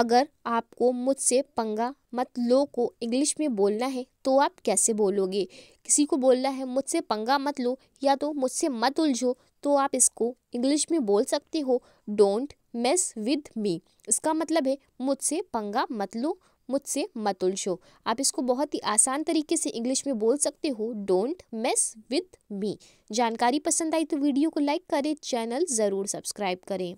अगर आपको मुझसे पंगा मत लो को इंग्लिश में बोलना है तो आप कैसे बोलोगे किसी को बोलना है मुझसे पंगा मत लो या तो मुझसे मत उलझो तो आप इसको इंग्लिश में बोल सकते हो डोंट मेस विद मी इसका मतलब है मुझसे पंगा मत लो मुझसे मत उलझो आप इसको बहुत ही आसान तरीके से इंग्लिश में बोल सकते हो डोंट मेस विद मी जानकारी पसंद आई तो वीडियो को लाइक करें चैनल ज़रूर सब्सक्राइब करें